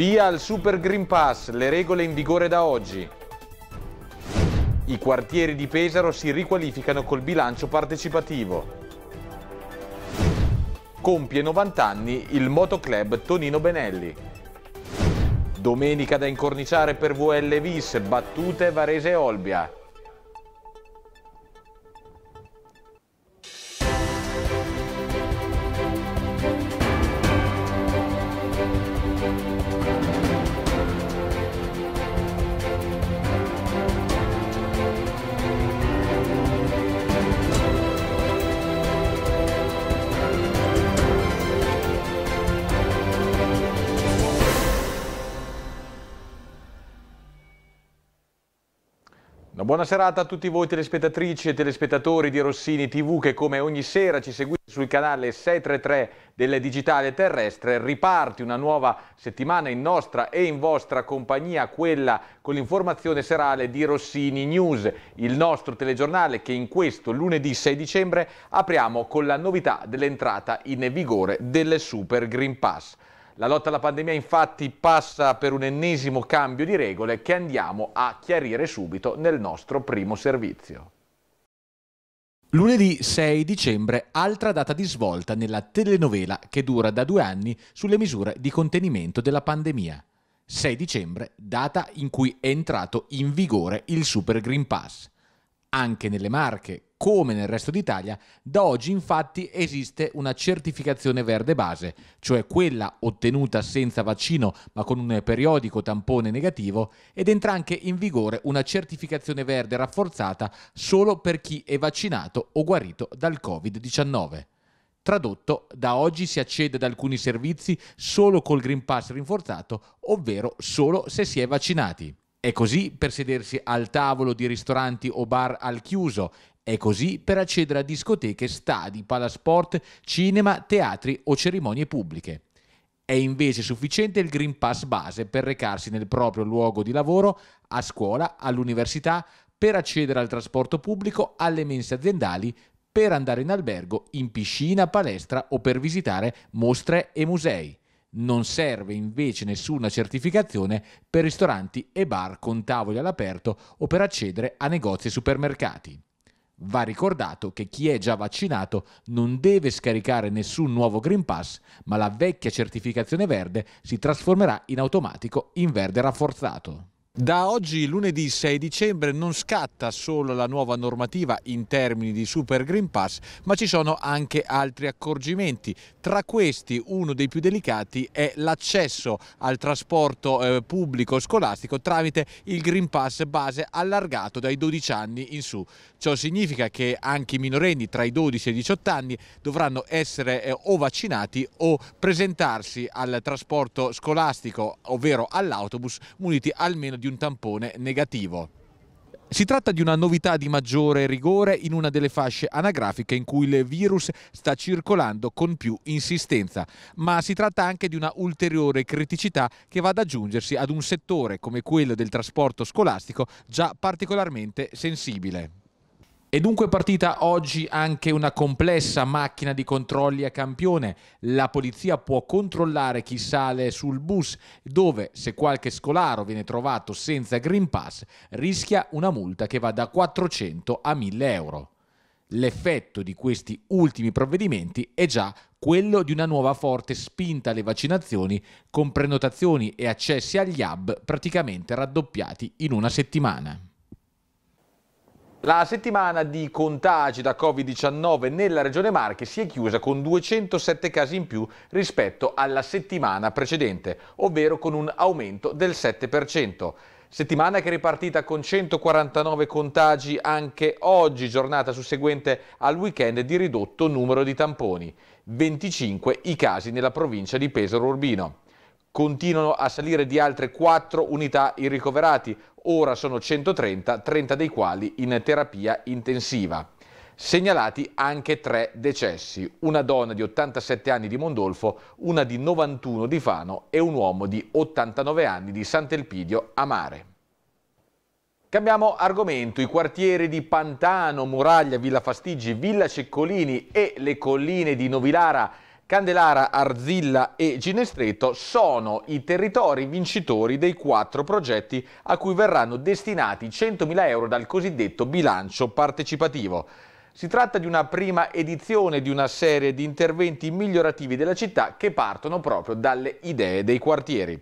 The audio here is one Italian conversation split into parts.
Via al Super Green Pass, le regole in vigore da oggi. I quartieri di Pesaro si riqualificano col bilancio partecipativo. Compie 90 anni il motoclub Tonino Benelli. Domenica da incorniciare per VL Vis, battute Varese e Olbia. Buona serata a tutti voi telespettatrici e telespettatori di Rossini TV che come ogni sera ci seguite sul canale 633 del Digitale Terrestre. Riparti una nuova settimana in nostra e in vostra compagnia, quella con l'informazione serale di Rossini News, il nostro telegiornale che in questo lunedì 6 dicembre apriamo con la novità dell'entrata in vigore del Super Green Pass. La lotta alla pandemia infatti passa per un ennesimo cambio di regole che andiamo a chiarire subito nel nostro primo servizio. Lunedì 6 dicembre, altra data di svolta nella telenovela che dura da due anni sulle misure di contenimento della pandemia. 6 dicembre, data in cui è entrato in vigore il Super Green Pass. Anche nelle Marche, come nel resto d'Italia, da oggi infatti esiste una certificazione verde base, cioè quella ottenuta senza vaccino ma con un periodico tampone negativo, ed entra anche in vigore una certificazione verde rafforzata solo per chi è vaccinato o guarito dal Covid-19. Tradotto, da oggi si accede ad alcuni servizi solo col Green Pass rinforzato, ovvero solo se si è vaccinati. È così per sedersi al tavolo di ristoranti o bar al chiuso, è così per accedere a discoteche, stadi, palasport, cinema, teatri o cerimonie pubbliche. È invece sufficiente il Green Pass base per recarsi nel proprio luogo di lavoro, a scuola, all'università, per accedere al trasporto pubblico, alle mense aziendali, per andare in albergo, in piscina, palestra o per visitare mostre e musei. Non serve invece nessuna certificazione per ristoranti e bar con tavoli all'aperto o per accedere a negozi e supermercati. Va ricordato che chi è già vaccinato non deve scaricare nessun nuovo Green Pass, ma la vecchia certificazione verde si trasformerà in automatico in verde rafforzato. Da oggi, lunedì 6 dicembre, non scatta solo la nuova normativa in termini di Super Green Pass, ma ci sono anche altri accorgimenti. Tra questi, uno dei più delicati è l'accesso al trasporto eh, pubblico scolastico tramite il Green Pass base allargato dai 12 anni in su. Ciò significa che anche i minorenni tra i 12 e i 18 anni dovranno essere eh, o vaccinati o presentarsi al trasporto scolastico, ovvero all'autobus, muniti almeno di un un tampone negativo. Si tratta di una novità di maggiore rigore in una delle fasce anagrafiche in cui il virus sta circolando con più insistenza, ma si tratta anche di una ulteriore criticità che va ad aggiungersi ad un settore come quello del trasporto scolastico già particolarmente sensibile. E dunque partita oggi anche una complessa macchina di controlli a campione. La polizia può controllare chi sale sul bus, dove se qualche scolaro viene trovato senza Green Pass rischia una multa che va da 400 a 1000 euro. L'effetto di questi ultimi provvedimenti è già quello di una nuova forte spinta alle vaccinazioni, con prenotazioni e accessi agli hub praticamente raddoppiati in una settimana. La settimana di contagi da Covid-19 nella Regione Marche si è chiusa con 207 casi in più rispetto alla settimana precedente, ovvero con un aumento del 7%. Settimana che è ripartita con 149 contagi anche oggi, giornata susseguente al weekend di ridotto numero di tamponi. 25 i casi nella provincia di Pesaro Urbino. Continuano a salire di altre 4 unità i ricoverati, ora sono 130, 30 dei quali in terapia intensiva. Segnalati anche tre decessi, una donna di 87 anni di Mondolfo, una di 91 di Fano e un uomo di 89 anni di Sant'Elpidio a Mare. Cambiamo argomento, i quartieri di Pantano, Muraglia, Villa Fastiggi, Villa Ceccolini e le colline di Novilara Candelara, Arzilla e Ginestreto sono i territori vincitori dei quattro progetti a cui verranno destinati 100.000 euro dal cosiddetto bilancio partecipativo. Si tratta di una prima edizione di una serie di interventi migliorativi della città che partono proprio dalle idee dei quartieri.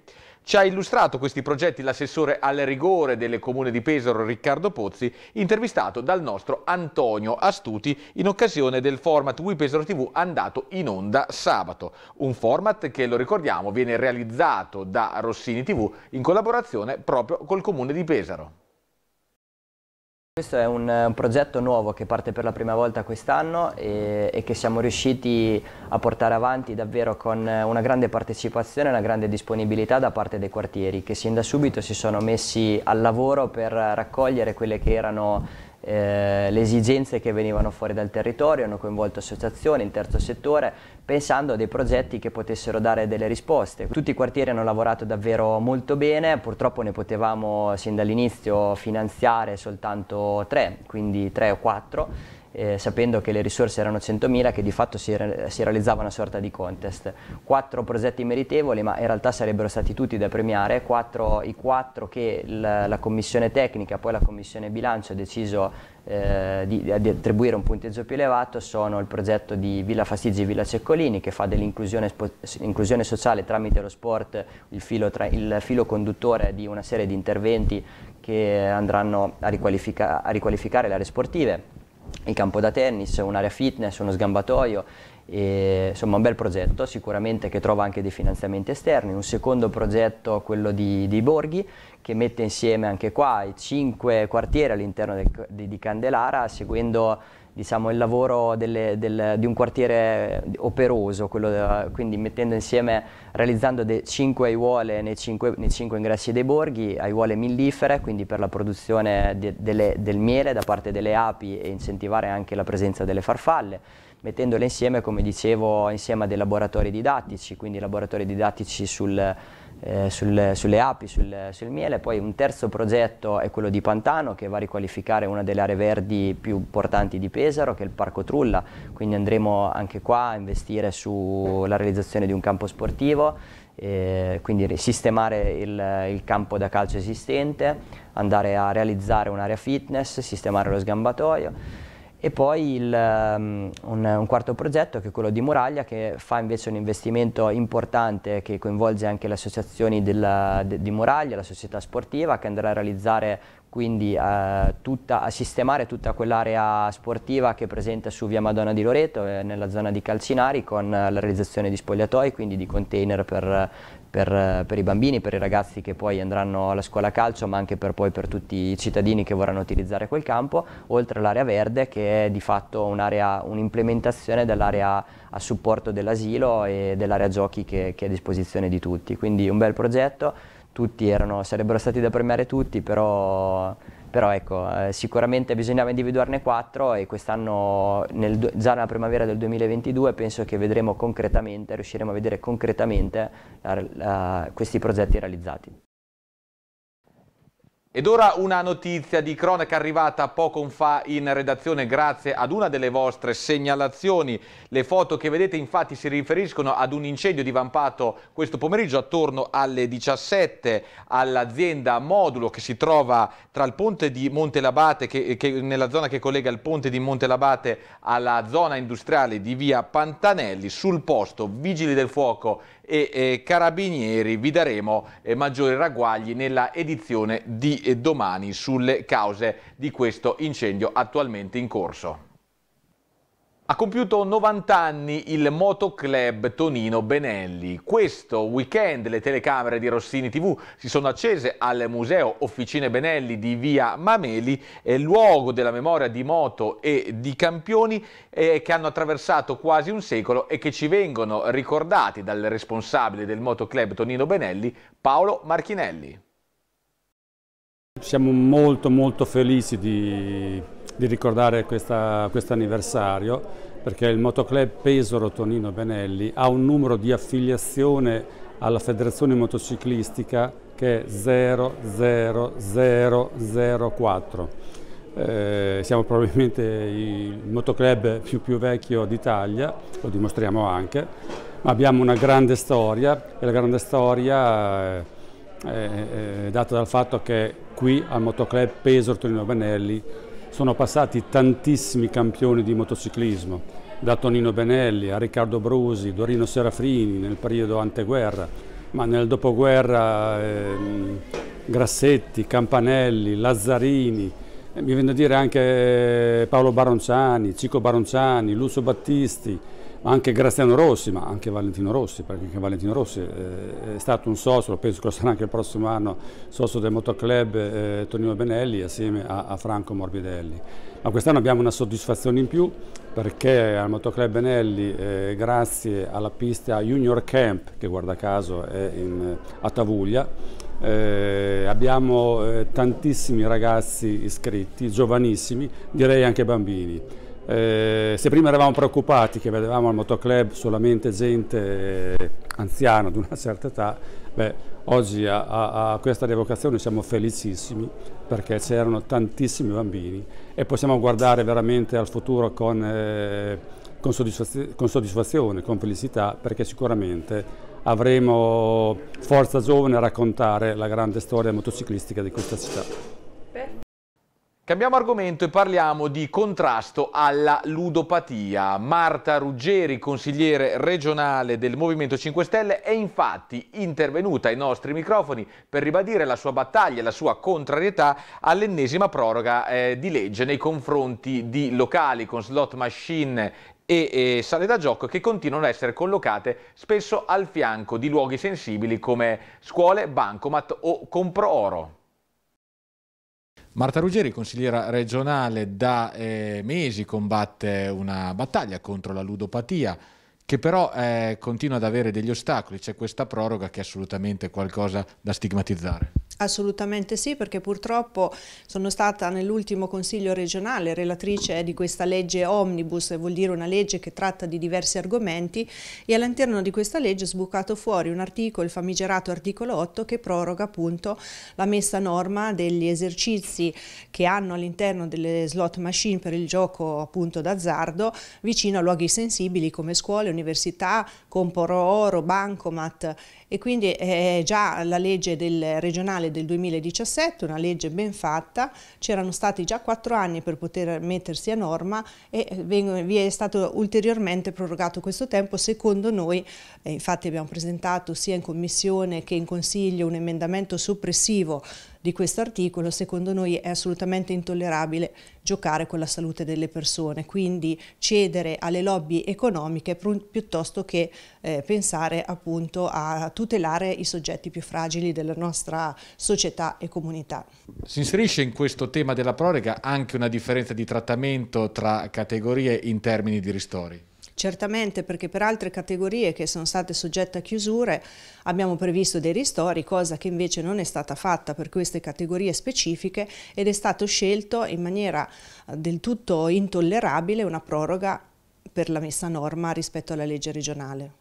Ci ha illustrato questi progetti l'assessore al rigore delle Comune di Pesaro Riccardo Pozzi, intervistato dal nostro Antonio Astuti in occasione del format Wii Pesaro TV andato in onda sabato. Un format che, lo ricordiamo, viene realizzato da Rossini TV in collaborazione proprio col Comune di Pesaro. Questo è un, un, progetto nuovo che parte per la prima volta quest'anno e, e, che siamo riusciti a portare avanti davvero con una grande partecipazione e una grande disponibilità da parte dei quartieri che sin da subito si sono messi al lavoro per raccogliere quelle che erano eh, le esigenze che venivano fuori dal territorio, hanno coinvolto associazioni, il terzo settore, pensando a dei progetti che potessero dare delle risposte. Tutti i quartieri hanno lavorato davvero molto bene, purtroppo ne potevamo sin dall'inizio finanziare soltanto tre, quindi tre o quattro, eh, sapendo che le risorse erano 100.000, che di fatto si, re si, realizzava una sorta di contest. Quattro progetti meritevoli, ma in realtà sarebbero stati tutti da premiare, quattro, i quattro che la, la, commissione tecnica, poi la commissione bilancio ha deciso eh, di, di, attribuire un punteggio più elevato, sono il progetto di Villa Fastigi e Villa Ceccolini, che fa dell'inclusione sociale tramite lo sport il filo, il filo conduttore di una serie di interventi che andranno a, riqualifica a riqualificare le aree sportive il campo da tennis, un'area fitness, uno sgambatoio, e, insomma un bel progetto sicuramente che trova anche dei finanziamenti esterni. Un secondo progetto, quello di, di Borghi, che mette insieme anche qua i cinque quartieri all'interno di, di Candelara, seguendo diciamo, il lavoro delle, del, di un quartiere operoso, de, quindi mettendo insieme, realizzando cinque aiuole nei cinque ingressi dei borghi, aiuole millifere, quindi per la produzione de, delle, del miele da parte delle api e incentivare anche la presenza delle farfalle, mettendole insieme, come dicevo, insieme a dei laboratori didattici, quindi laboratori didattici sul eh, sul, sulle api, sul, sul, miele. Poi un terzo progetto è quello di Pantano che va a riqualificare una delle aree verdi più importanti di Pesaro, che è il Parco Trulla, quindi andremo anche qua a investire sulla realizzazione di un campo sportivo, eh, quindi sistemare il, il campo da calcio esistente, andare a realizzare un'area fitness, sistemare lo sgambatoio. E poi il, um, un, un, quarto progetto che è quello di Muraglia che fa invece un investimento importante che coinvolge anche le associazioni della, de, di Muraglia, la società sportiva che andrà a realizzare quindi uh, tutta, a sistemare tutta quell'area sportiva che è presente su via Madonna di Loreto eh, nella zona di Calcinari con eh, la realizzazione di spogliatoi, quindi di container per, per, eh, per, i bambini, per i ragazzi che poi andranno alla scuola calcio, ma anche per, poi per tutti i cittadini che vorranno utilizzare quel campo, oltre all'area verde che è di fatto un'implementazione dell'area a supporto dell'asilo e dell'area giochi che, che è a disposizione di tutti. Quindi un bel progetto tutti erano, sarebbero stati da premiare tutti, però, però ecco, eh, sicuramente bisognava individuarne quattro e quest'anno, nel, già nella primavera del 2022, penso che vedremo concretamente, riusciremo a vedere concretamente la, la, questi progetti realizzati. Ed ora una notizia di cronaca arrivata poco fa in redazione grazie ad una delle vostre segnalazioni. Le foto che vedete infatti si riferiscono ad un incendio divampato questo pomeriggio attorno alle 17 all'azienda Modulo che si trova tra il ponte di Montelabate, che, che, nella zona che collega il ponte di Montelabate alla zona industriale di via Pantanelli. Sul posto vigili del fuoco e, e carabinieri vi daremo eh, maggiori ragguagli nella edizione di e domani sulle cause di questo incendio attualmente in corso. Ha compiuto 90 anni il motoclub Tonino Benelli. Questo weekend le telecamere di Rossini TV si sono accese al Museo Officine Benelli di via Mameli, luogo della memoria di moto e di campioni eh, che hanno attraversato quasi un secolo e che ci vengono ricordati dal responsabile del motoclub Tonino Benelli, Paolo Marchinelli. Siamo molto molto felici di, di ricordare questo anniversario perché il motoclub Pesaro Tonino Benelli ha un numero di affiliazione alla federazione motociclistica che è 00004. Eh, siamo probabilmente il motoclub più, più vecchio d'Italia, lo dimostriamo anche, ma abbiamo una grande storia e la grande storia... Eh, è eh, eh, data dal fatto che qui al motoclub Pesor Torino Benelli sono passati tantissimi campioni di motociclismo, da Tonino Benelli a Riccardo Brusi, Dorino Serafrini nel periodo anteguerra, ma nel dopoguerra ehm, Grassetti, Campanelli, Lazzarini, eh, mi viene a dire anche Paolo Baronciani, Cico Baronciani, Lucio Battisti, anche Graziano Rossi, ma anche Valentino Rossi, perché anche Valentino Rossi eh, è stato un socio, penso che lo sarà anche il prossimo anno, socio del motoclub eh, Tonino Benelli assieme a, a Franco Morbidelli. Ma quest'anno abbiamo una soddisfazione in più perché al motoclub Benelli, eh, grazie alla pista Junior Camp, che guarda caso è in, eh, a Tavuglia, eh, abbiamo eh, tantissimi ragazzi iscritti, giovanissimi, direi anche bambini. Eh, se prima eravamo preoccupati che vedevamo al motoclub solamente gente eh, anziana di una certa età, beh, oggi a, a, a questa rievocazione siamo felicissimi perché c'erano tantissimi bambini e possiamo guardare veramente al futuro con, eh, con, soddisfazio con soddisfazione, con felicità, perché sicuramente avremo forza giovane a raccontare la grande storia motociclistica di questa città. Cambiamo argomento e parliamo di contrasto alla ludopatia. Marta Ruggeri, consigliere regionale del Movimento 5 Stelle, è infatti intervenuta ai nostri microfoni per ribadire la sua battaglia e la sua contrarietà all'ennesima proroga eh, di legge nei confronti di locali con slot machine e, sale da gioco che continuano ad essere collocate spesso al fianco di luoghi sensibili come scuole, bancomat o compro oro. Marta Ruggeri, consigliera regionale, da eh, mesi combatte una battaglia contro la ludopatia che però eh, continua ad avere degli ostacoli, c'è questa proroga che è assolutamente qualcosa da stigmatizzare. Assolutamente sì, perché purtroppo sono stata nell'ultimo Consiglio regionale relatrice di questa legge omnibus, vuol dire una legge che tratta di diversi argomenti, e all'interno di questa legge è sbucato fuori un articolo, il famigerato articolo 8, che proroga appunto la messa a norma degli esercizi che hanno all'interno delle slot machine per il gioco appunto d'azzardo vicino a luoghi sensibili come scuole, università, comporo oro, bancomat e quindi è già la legge del regionale regionale del 2017, una legge ben fatta, c'erano stati già quattro anni per poter mettersi a norma e eh, vi è stato ulteriormente prorogato questo tempo secondo noi, eh, infatti abbiamo presentato sia in Commissione che in Consiglio un emendamento soppressivo di questo articolo, secondo noi è assolutamente intollerabile giocare con la salute delle persone, quindi cedere alle lobby economiche piuttosto che eh, pensare appunto a tutelare i soggetti più fragili della nostra società e comunità. Si inserisce in questo tema della proroga anche una differenza di trattamento tra categorie in termini di ristori? Certamente perché per altre categorie che sono state soggette a chiusure abbiamo previsto dei ristori, cosa che invece non è stata fatta per queste categorie specifiche ed è stato scelto in maniera eh, del tutto intollerabile una proroga per la messa a norma rispetto alla legge regionale.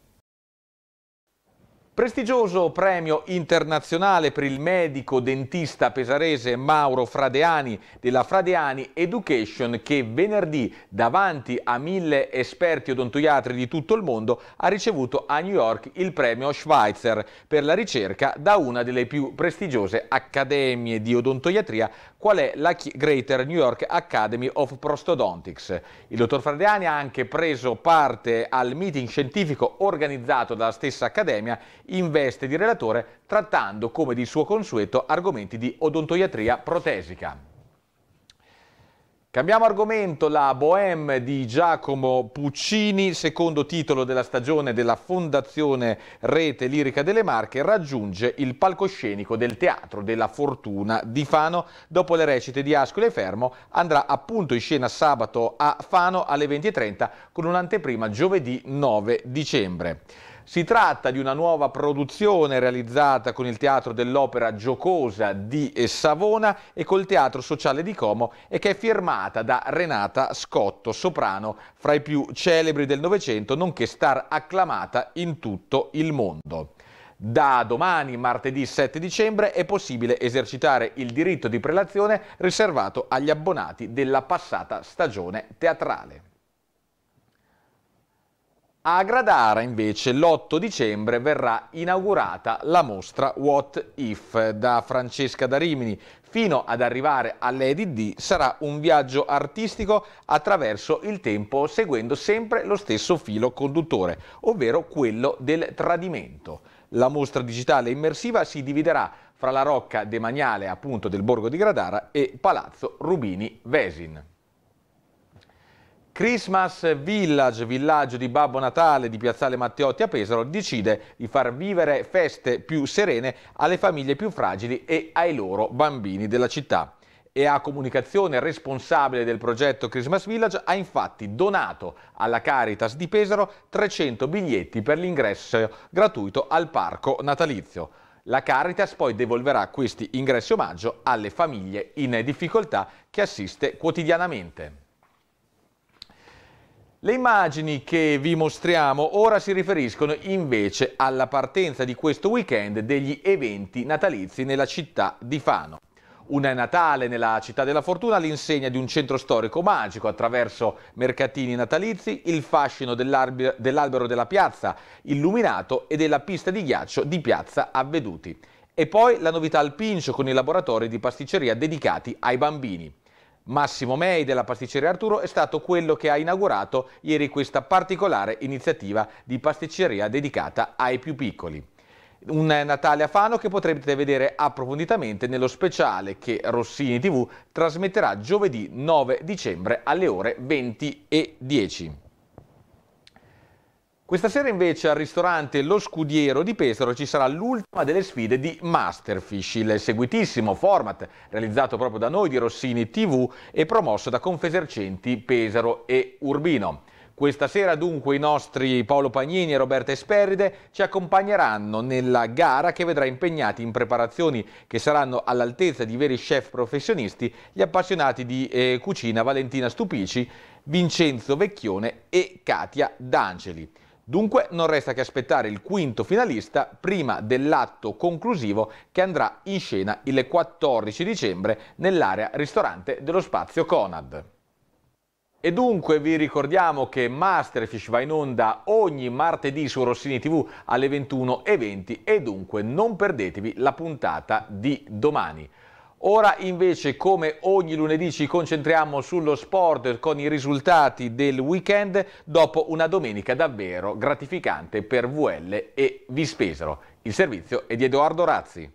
Prestigioso premio internazionale per il medico dentista pesarese Mauro Fradeani della Fradeani Education che venerdì davanti a mille esperti odontoiatri di tutto il mondo ha ricevuto a New York il premio Schweitzer per la ricerca da una delle più prestigiose accademie di odontoiatria qual è la Greater New York Academy of Prostodontics. Il dottor Fradiani ha anche preso parte al meeting scientifico organizzato dalla stessa accademia in veste di relatore, trattando come di suo consueto argomenti di odontoiatria protesica. Cambiamo argomento, la Bohème di Giacomo Puccini, secondo titolo della stagione della Fondazione Rete Lirica delle Marche, raggiunge il palcoscenico del Teatro della Fortuna di Fano. Dopo le recite di Ascoli e Fermo andrà appunto in scena sabato a Fano alle 20.30 con un'anteprima giovedì 9 dicembre. Si tratta di una nuova produzione realizzata con il Teatro dell'Opera Giocosa di eh, Savona e col Teatro Sociale di Como e che è firmata da Renata Scotto, soprano fra i più celebri del Novecento, nonché star acclamata in tutto il mondo. Da domani, martedì 7 dicembre, è possibile esercitare il diritto di prelazione riservato agli abbonati della passata stagione teatrale. A Gradara invece l'8 dicembre verrà inaugurata la mostra What If da Francesca da Rimini. Fino ad arrivare all'Edit sarà un viaggio artistico attraverso il tempo seguendo sempre lo stesso filo conduttore, ovvero quello del tradimento. La mostra digitale immersiva si dividerà fra la rocca demaniale appunto del borgo di Gradara e Palazzo Rubini Vesin. Christmas Village, villaggio di Babbo Natale di Piazzale Matteotti a Pesaro, decide di far vivere feste più serene alle famiglie più fragili e ai loro bambini della città. E a Comunicazione, responsabile del progetto Christmas Village, ha infatti donato alla Caritas di Pesaro 300 biglietti per l'ingresso gratuito al parco natalizio. La Caritas poi devolverà questi ingressi omaggio alle famiglie in difficoltà che assiste quotidianamente. Le immagini che vi mostriamo ora si riferiscono invece alla partenza di questo weekend degli eventi natalizi nella città di Fano. Una Natale nella città della fortuna all'insegna di un centro storico magico attraverso mercatini natalizi, il fascino dell'albero della piazza illuminato e della pista di ghiaccio di piazza Avveduti. E poi la novità al Pincio con i laboratori di pasticceria dedicati ai bambini. Massimo Mei della pasticceria Arturo è stato quello che ha inaugurato ieri questa particolare iniziativa di pasticceria dedicata ai più piccoli. Un Natale a Fano che potrete vedere approfonditamente nello speciale che Rossini TV trasmetterà giovedì 9 dicembre alle ore 20 e 10. Questa sera invece al ristorante Lo Scudiero di Pesaro ci sarà l'ultima delle sfide di Masterfish, il seguitissimo format realizzato proprio da noi di Rossini TV e promosso da Confesercenti Pesaro e Urbino. Questa sera dunque i nostri Paolo Pagnini e Roberta Esperide ci accompagneranno nella gara che vedrà impegnati in preparazioni che saranno all'altezza di veri chef professionisti gli appassionati di eh, cucina Valentina Stupici, Vincenzo Vecchione e Katia D'Angeli. Dunque non resta che aspettare il quinto finalista prima dell'atto conclusivo che andrà in scena il 14 dicembre nell'area ristorante dello spazio Conad. E dunque vi ricordiamo che Masterfish va in onda ogni martedì su Rossini TV alle 21.20 e dunque non perdetevi la puntata di domani. Ora invece come ogni lunedì ci concentriamo sullo sport con i risultati del weekend dopo una domenica davvero gratificante per VL e Vispesaro. Il servizio è di Edoardo Razzi.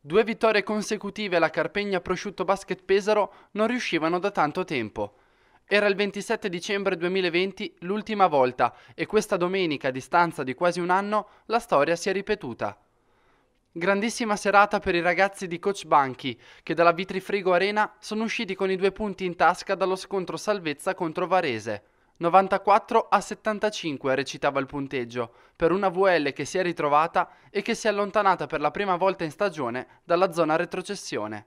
Due vittorie consecutive alla Carpegna Prosciutto Basket Pesaro non riuscivano da tanto tempo. Era il 27 dicembre 2020 l'ultima volta e questa domenica, a distanza di quasi un anno, la storia si è ripetuta. Grandissima serata per i ragazzi di Coach Banchi, che dalla Vitrifrigo Arena sono usciti con i due punti in tasca dallo scontro salvezza contro Varese. 94 a 75 recitava il punteggio, per una VL che si è ritrovata e che si è allontanata per la prima volta in stagione dalla zona retrocessione.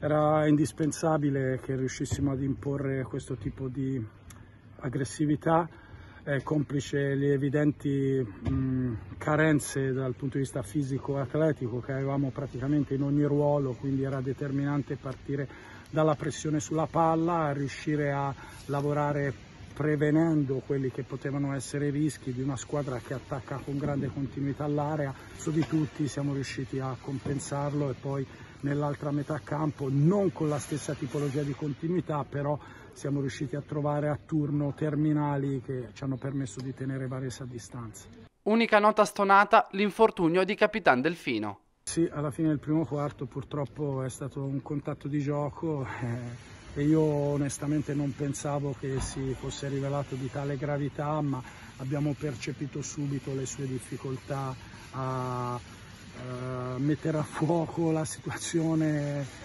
Era indispensabile che riuscissimo ad imporre questo tipo di aggressività eh, complice le evidenti mh, carenze dal punto di vista fisico e atletico che avevamo praticamente in ogni ruolo, quindi era determinante partire dalla pressione sulla palla, riuscire a lavorare prevenendo quelli che potevano essere i rischi di una squadra che attacca con grande continuità l'area, Su di tutti siamo riusciti a compensarlo e poi nell'altra metà campo, non con la stessa tipologia di continuità, però siamo riusciti a trovare a turno terminali che ci hanno permesso di tenere Varese a distanza. Unica nota stonata, l'infortunio di Capitan Delfino. Sì, alla fine del primo quarto purtroppo è stato un contatto di gioco eh, e io onestamente non pensavo che si fosse rivelato di tale gravità, ma abbiamo percepito subito le sue difficoltà a eh, mettere a fuoco la situazione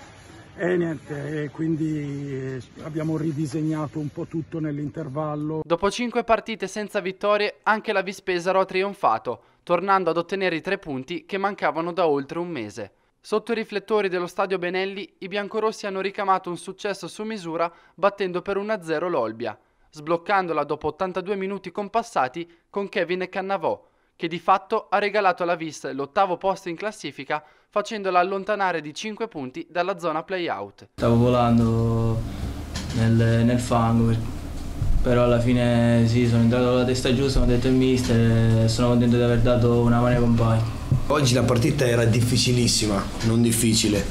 e niente, e quindi eh, abbiamo ridisegnato un po' tutto nell'intervallo. Dopo cinque partite senza vittorie, anche la Vispesaro ha trionfato, tornando ad ottenere i tre punti che mancavano da oltre un mese. Sotto i riflettori dello stadio Benelli, i biancorossi hanno ricamato un successo su misura battendo per 1-0 l'Olbia, sbloccandola dopo 82 minuti compassati con Kevin Cannavò, che di fatto ha regalato alla Vis l'ottavo posto in classifica facendola allontanare di 5 punti dalla zona playout. Stavo volando nel, nel fango, però alla fine sì, sono entrato con la testa giusta, mi ha detto il mister e sono contento di aver dato una mano ai compagni. Oggi la partita era difficilissima, non difficile.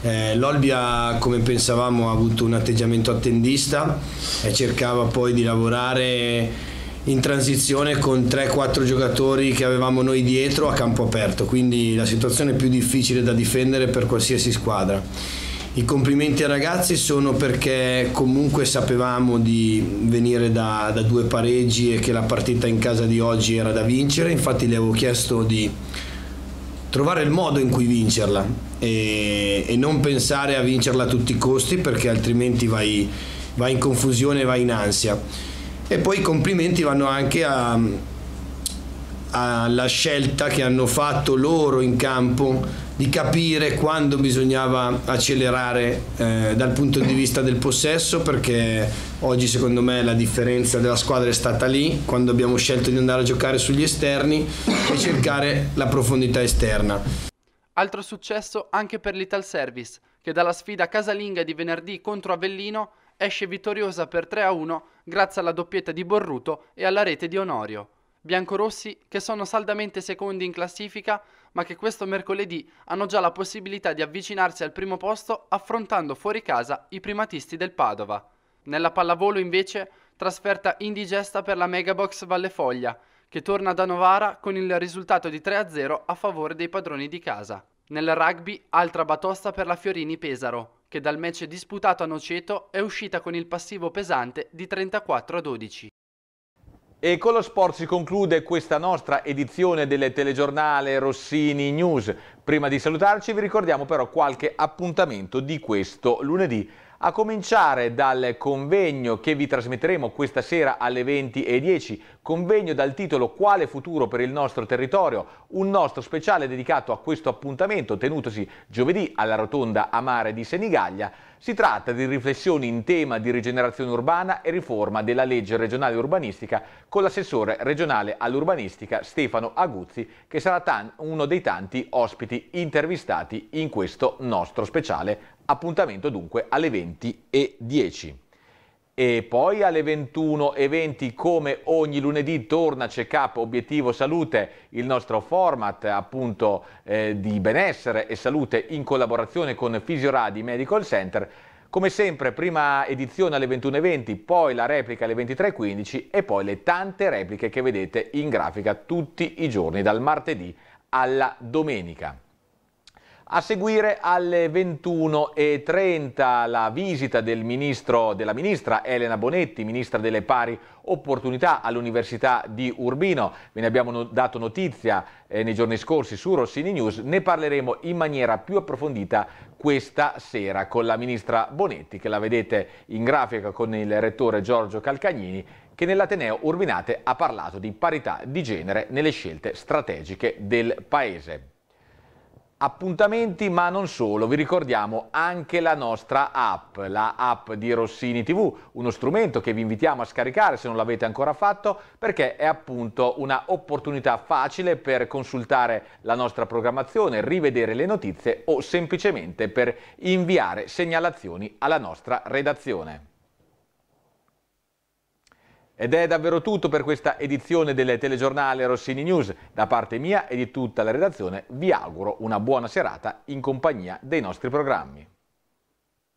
Eh, L'Olbia, come pensavamo, ha avuto un atteggiamento attendista e cercava poi di lavorare in transizione con 3-4 giocatori che avevamo noi dietro a campo aperto, quindi la situazione più difficile da difendere per qualsiasi squadra. I complimenti ai ragazzi sono perché comunque sapevamo di venire da, da due pareggi e che la partita in casa di oggi era da vincere, infatti gli avevo chiesto di trovare il modo in cui vincerla e, e, non pensare a vincerla a tutti i costi perché altrimenti vai, vai in confusione e vai in ansia e poi i complimenti vanno anche a, alla scelta che hanno fatto loro in campo di capire quando bisognava accelerare eh, dal punto di vista del possesso perché oggi secondo me la differenza della squadra è stata lì quando abbiamo scelto di andare a giocare sugli esterni e cercare la profondità esterna. Altro successo anche per l'Ital Service che dalla sfida casalinga di venerdì contro Avellino esce vittoriosa per 3-1 grazie alla doppietta di Borruto e alla rete di Onorio. Biancorossi che sono saldamente secondi in classifica, ma che questo mercoledì hanno già la possibilità di avvicinarsi al primo posto affrontando fuori casa i primatisti del Padova. Nella pallavolo invece trasferta indigesta per la Megabox Valle Foglia, che torna da Novara con il risultato di 3-0 a favore dei padroni di casa. Nel rugby altra batosta per la Fiorini Pesaro, che dal match disputato a Noceto è uscita con il passivo pesante di 34 a 12. E con lo sport si conclude questa nostra edizione del telegiornale Rossini News. Prima di salutarci vi ricordiamo però qualche appuntamento di questo lunedì a cominciare dal convegno che vi trasmetteremo questa sera alle 20.10, convegno dal titolo Quale futuro per il nostro territorio, un nostro speciale dedicato a questo appuntamento tenutosi giovedì alla rotonda a mare di Senigallia. Si tratta di riflessioni in tema di rigenerazione urbana e riforma della legge regionale urbanistica con l'assessore regionale all'urbanistica Stefano Aguzzi che sarà uno dei tanti ospiti intervistati in questo nostro speciale Appuntamento dunque alle 20.10. E poi alle 21.20 come ogni lunedì torna Check Up Obiettivo Salute, il nostro format appunto eh, di benessere e salute in collaborazione con Fisioradi Medical Center. Come sempre prima edizione alle 21.20, poi la replica alle 23.15 e poi le tante repliche che vedete in grafica tutti i giorni dal martedì alla domenica. A seguire alle 21.30 la visita del ministro, della ministra Elena Bonetti, ministra delle pari opportunità all'Università di Urbino. Ve ne abbiamo dato notizia eh, nei giorni scorsi su Rossini News. Ne parleremo in maniera più approfondita questa sera con la ministra Bonetti, che la vedete in grafica con il rettore Giorgio Calcagnini, che nell'Ateneo Urbinate ha parlato di parità di genere nelle scelte strategiche del Paese appuntamenti ma non solo, vi ricordiamo anche la nostra app, la app di Rossini TV, uno strumento che vi invitiamo a scaricare se non l'avete ancora fatto perché è appunto una opportunità facile per consultare la nostra programmazione, rivedere le notizie o semplicemente per inviare segnalazioni alla nostra redazione. Ed è davvero tutto per questa edizione del telegiornale Rossini News. Da parte mia e di tutta la redazione vi auguro una buona serata in compagnia dei nostri programmi.